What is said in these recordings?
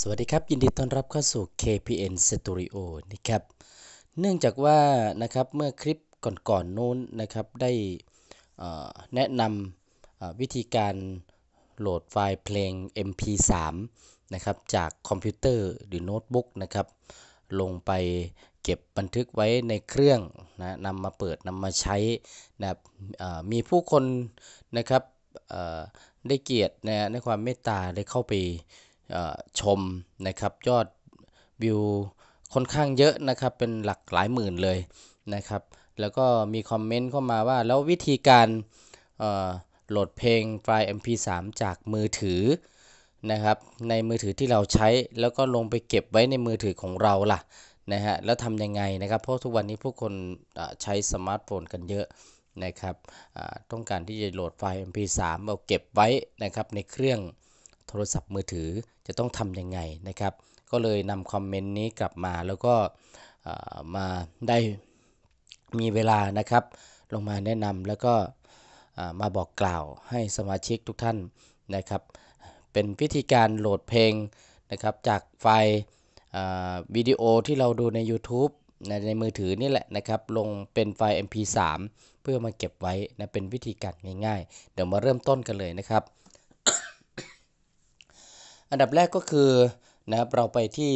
สวัสดีครับ ยินดีต้อนรับเข้าสู่ KPN Studio นะครับ เนื่องจากว่านะครับเมื่อคลิปก่อนๆนนู้นนะครับได้แนะนำวิธีการโหลดไฟล์เพลง MP3 นะครับจากคอมพิวเตอร์หรือโน้ตบุ๊กนะครับลงไปเก็บบันทึกไว้ในเครื่องนะนำมาเปิดนำมาใช้นะมีผู้คนนะครับได้เกียรตินะในความเมตตาได้เข้าไปชมนะครับ ยอดวิวค่อนข้างเยอะนะครับ เป็นหลักหลายหมื่นเลยนะครับแล้วก็มีคอมเมนต์เข้ามาว่าแล้ววิธีการโหลดเพลงไฟล์ MP3 จากมือถือนะครับในมือถือที่เราใช้แล้วก็ลงไปเก็บไว้ในมือถือของเราล่ะนะฮะ แล้วทำยังไงนะครับ เพราะทุกวันนี้ผู้คนใช้สมาร์ทโฟนกันเยอะนะครับต้องการที่จะโหลดไฟล์ MP3 เอาเก็บไว้นะครับในเครื่องโทรศัพท์มือถือจะต้องทำยังไงนะครับ ก็เลยนำคอมเมนต์นี้กลับมาแล้วก็มาได้มีเวลานะครับ ลงมาแนะนำแล้วก็มาบอกกล่าวให้สมาชิกทุกท่านนะครับ เป็นวิธีการโหลดเพลงนะครับ จากไฟล์วิดีโอที่เราดูใน YouTube ในมือถือนี่แหละนะครับ ลงเป็นไฟล์ MP3 เพื่อมาเก็บไว้นะเป็นวิธีการง่ายๆ เดี๋ยวมาเริ่มต้นกันเลยนะครับอันดับแรกก็คือนะครับเราไปที่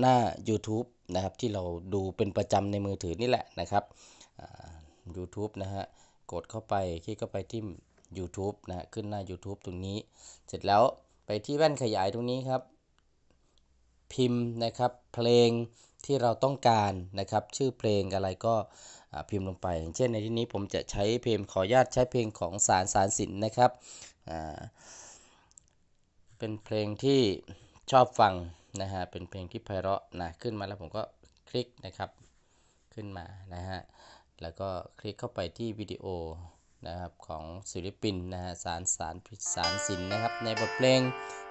หน้า YouTube นะครับที่เราดูเป็นประจำในมือถือนี่แหละนะครับยูทูบนะฮะกดเข้าไปคลิกเข้าไปที่ YouTube นะขึ้นหน้า YouTube ตรงนี้ เสร็จแล้วไปที่แว่นขยายตรงนี้ครับ พิมพ์นะครับเพลงที่เราต้องการนะครับชื่อเพลงอะไรก็พิมพ์ลงไปเช่นในที่นี้ผมจะใช้เพลงขออนุญาตใช้เพลงของสารสารสินนะครับเป็นเพลงที่ชอบฟังนะฮะ เป็นเพลงที่ไพเราะนะขึ้นมาแล้วผมก็คลิกนะครับขึ้นมานะฮะแล้วก็คลิกเข้าไปที่วิดีโอนะครับของศิลปินนะฮะสารสารสารสินนะครับ ในบทเพลง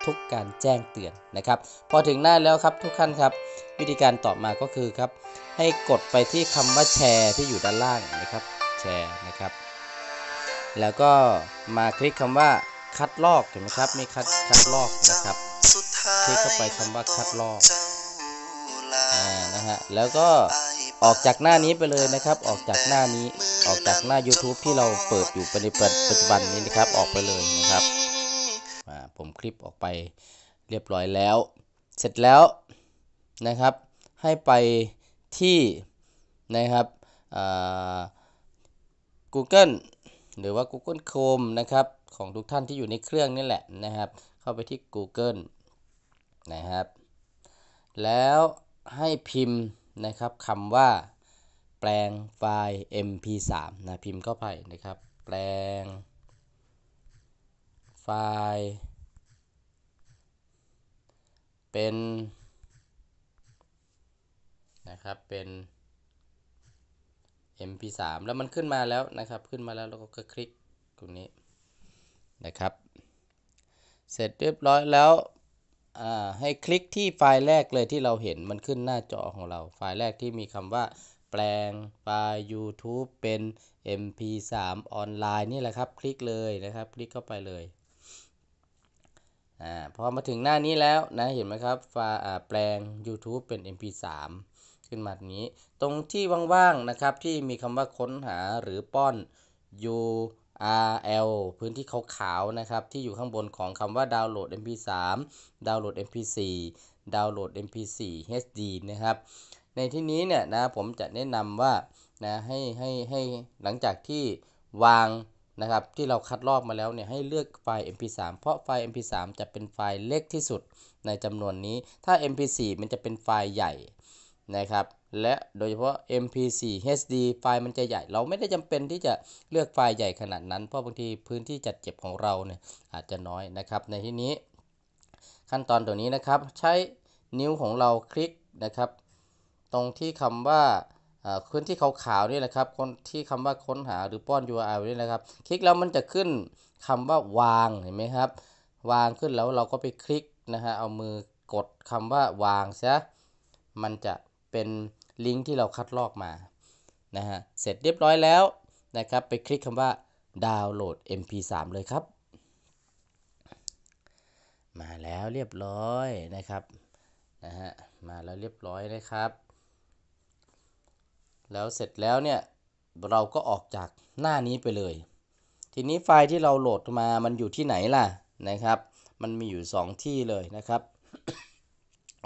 ทุกการแจ้งเตือนนะครับ พอถึงหน้าแล้วครับทุกท่านครับ วิธีการต่อมาก็คือครับให้กดไปที่คำว่าแชร์ที่อยู่ด้านล่างนะครับแชร์นะครับ แล้วก็มาคลิกคำว่าคัดลอกเห็นไหมครับมีคัดคัดลอกนะครับคลิกเข้าไปคำว่าคัดลอกนะฮะแล้วก็ออกจากหน้านี้ไปเลยนะครับ ออกจากหน้านี้ออกจากหน้า YouTube ที่เราเปิดอยู่ปัจจุบันนี้นะครับออกไปเลยนะครับผมคลิปออกไปเรียบร้อยแล้วเสร็จแล้วนะครับ ให้ไปที่นะครับ Google หรือว่า Google Chrome นะครับของทุกท่านที่อยู่ในเครื่องนี่แหละนะครับ เข้าไปที่ Google นะครับ แล้วให้พิมพ์นะครับคำว่า แปลงไฟล์ mp3 นะพิมพ์เข้าไปนะครับ แปลงไฟล์ เป็นนะครับเป็น mp3 แล้วมันขึ้นมาแล้วนะครับขึ้นมาแล้วเราก็คลิกตรงนี้นะครับเสร็จเรียบร้อยแล้วให้คลิกที่ไฟล์แรกเลยที่เราเห็นมันขึ้นหน้าจอของเรา ไฟล์แรกที่มีคำว่าแปลงไฟล์ YouTube เป็น mp3 ออนไลน์ นี่แหละครับ คลิกเลยนะครับ คลิกเข้าไปเลยอพอมาถึงหน้านี้แล้วนะ เห็นไหมครับฟาแปลง YouTube เป็น mp3 ขึ้นมานี้ ตรงที่ว่างๆนะครับที่มีคำว่าค้นหาหรือป้อน YouTube RL พื้นที่ขาวๆนะครับ ที่อยู่ข้างบนของคำว่าดาวน์โหลด MP3 ดาวน์โหลด MP4 ดาวน์โหลด MP4 HD นะครับ ในที่นี้เนี่ยนะผมจะแนะนำว่านะให้ให้ให้หลังจากที่วางนะครับที่เราคัดลอกมาแล้วเนี่ย ให้เลือกไฟล์ mp3 เพราะไฟล์ mp3 จะเป็นไฟล์เล็กที่สุดในจำนวนนี้ ถ้า mp4 มันจะเป็นไฟล์ใหญ่นะครับและโดยเฉพาะ MP4 HD ไฟล์มันจะใหญ่ เราไม่ได้จำเป็นที่จะเลือกไฟล์ใหญ่ขนาดนั้นเพราะบางทีพื้นที่จัดเก็บของเราเนี่ยอาจจะน้อยนะครับ ในที่นี้ ขั้นตอนตัวนี้นะครับ ใช้นิ้วของเราคลิกนะครับ ตรงที่คำาว่าพื้นที่ขาวๆนี่นะครับคนที่คำว่าค้นหาหรือป้อน URL นี่นะครับ คลิกแล้วมันจะขึ้นคำว่าวางเห็นไหมครับ วางขึ้นแล้วเราก็ไปคลิกนะฮะเอามือกดคำว่าวางซะมันจะเป็นลิงก์ที่เราคัดลอกมา นะฮะ เสร็จเรียบร้อยแล้วนะครับ ไปคลิกคำว่าดาวน์โหลด mp3 เลยครับ มาแล้วเรียบร้อยนะครับ นะฮะ มาแล้วเรียบร้อยนะครับ แล้วเสร็จแล้วเนี่ย เราก็ออกจากหน้านี้ไปเลย ทีนี้ไฟล์ที่เราโหลดมามันอยู่ที่ไหนล่ะนะครับ มันมีอยู่ 2 ที่เลยนะครับ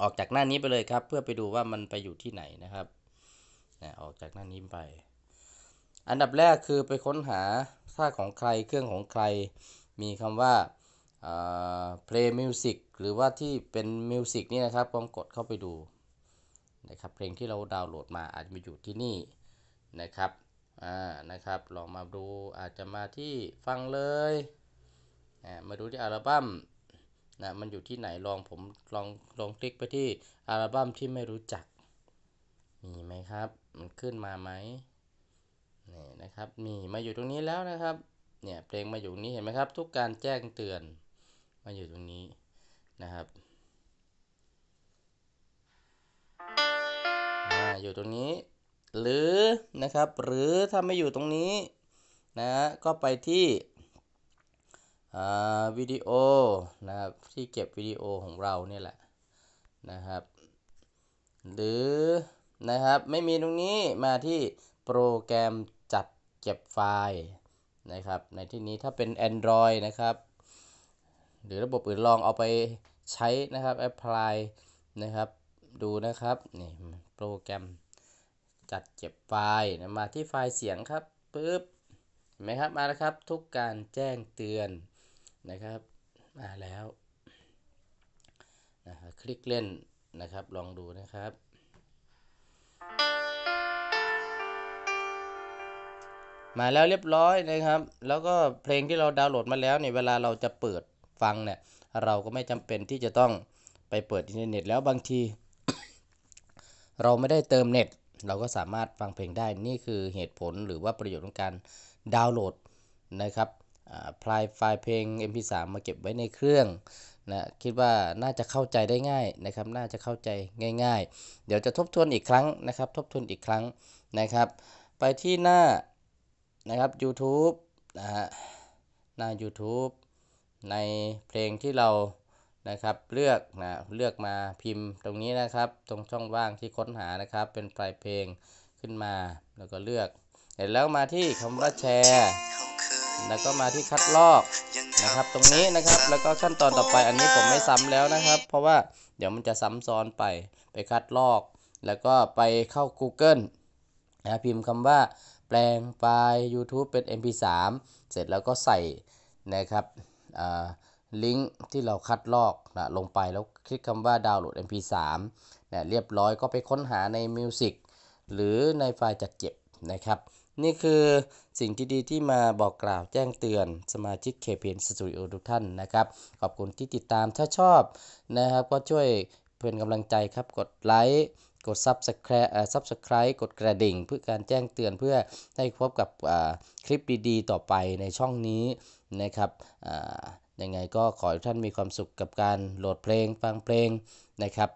ออกจากหน้านี้ไปเลยครับ เพื่อไปดูว่ามันไปอยู่ที่ไหนนะครับนะออกจากหน้านี้ไป อันดับแรกคือไปค้นหาค่าของใครเครื่องของใคร มีคำว่า play music หรือว่าที่เป็น music นี่นะครับลองกดเข้าไปดู นะครับเพลงที่เราดาวน์โหลดมาอาจจะมปอยู่ที่นี่นะครับอ่านะครับ ลองมาดูอาจจะมาที่ฟังเลยมาดูที่อัลบั้มนะมันอยู่ที่ไหนลองผมลองลองคลิกไปที่อัลบั้มที่ไม่รู้จักมีไหมครับ มันขึ้นมาไหมนี่นะครับมีมาอยู่ตรงนี้แล้วนะครับ เนี่ยเพลงมาอยู่นี้ เห็นไหมครับ ทุกการแจ้งเตือน มาอยู่ตรงนี้นะครับ อยู่ตรงนี้หรือนะครับ หรือถ้าไม่อยู่ตรงนี้นะก็ไปที่วิดีโอนะครับที่เก็บวิดีโอของเราเนี่ยแหละนะครับ หรือนะครับไม่มีตรงนี้มาที่โปรแกรมจัดเก็บไฟล์นะครับ ในที่นี้ถ้าเป็น Android นะครับหรือระบบอื่นลองเอาไปใช้นะครับแอ p พลายนะครับดูนะครับนี่โปรแกรมจัดเก็บไฟล์นะมาที่ไฟล์เสียงครับปึ๊บเห็นไหมครับมาแล้วครับทุกการแจ้งเตือนนะครับมาแล้วนะคลิกเล่นนะครับลองดูนะครับ มาแล้วเรียบร้อยนะครับ แล้วก็เพลงที่เราดาวน์โหลดมาแล้วเนี่ยเวลาเราจะเปิดฟังเนี่ย เราก็ไม่จำเป็นที่จะต้องไปเปิดอินเทอร์เน็ต แล้วบางที เราไม่ได้เติมเน็ต เราก็สามารถฟังเพลงได้นี่คือเหตุผลหรือว่าประโยชน์ของการดาวน์โหลดนะครับไฟล์เพลง MP3 มาเก็บไว้ในเครื่องนะคิดว่าน่าจะเข้าใจได้ง่ายนะครับ น่าจะเข้าใจง่ายๆ เดี๋ยวจะทบทวนอีกครั้งนะครับ ทบทวนอีกครั้งนะครับ ไปที่หน้านะครับ YouTube นะฮะหน้า YouTube ในเพลงที่เรานะครับเลือกนะเลือกมาพิมพ์ตรงนี้นะครับ ตรงช่องว่างที่ค้นหานะครับ เป็นไฟล์เพลงขึ้นมาแล้วก็เลือกเสร็จแล้วมาที่คำว่าแชร์แล้วก็มาที่คัดลอกนะครับตรงนี้นะครับ แล้วก็ขั้นตอนต่อไปอันนี้ผมไม่ซ้ำแล้วนะครับ เพราะว่าเดี๋ยวมันจะซ้ำซ้อนไปไปคัดลอก แล้วก็ไปเข้า Google นะพิมพ์คำว่าแปลงไฟล์ YouTube เป็น MP3 เสร็จแล้วก็ใส่นะครับลิงก์ที่เราคัดลอกนะลงไปแล้วคลิกคำว่าดาวน์โหลด MP3 นะเรียบร้อยก็ไปค้นหาใน Music หรือในไฟล์จัดเก็บนะครับ นี่คือสิ่งที่ดีที่มาบอกกล่าวแจ้งเตือนสมาชิกพนสตูดิโอทุกท่านนะครับ ขอบคุณที่ติดตาม ถ้าชอบนะครับก็ช่วยเป็นกำลังใจครับ กดไลค์ กด subscribe อ่อ s u b กดกระดิ่ง เพื่อการแจ้งเตือนเพื่อได้พบกับคลิปดีๆ ต่อไปในช่องนี้นะครับยังไงก็ขอให้ท่านมีความสุขกับการโหลดเพลงฟังเพลงนะครับ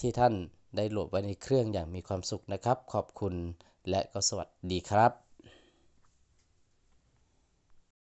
ที่ท่านได้โหลดไว้ในเครื่องอย่างมีความสุขนะครับ ขอบคุณและก็สวัสดีครับ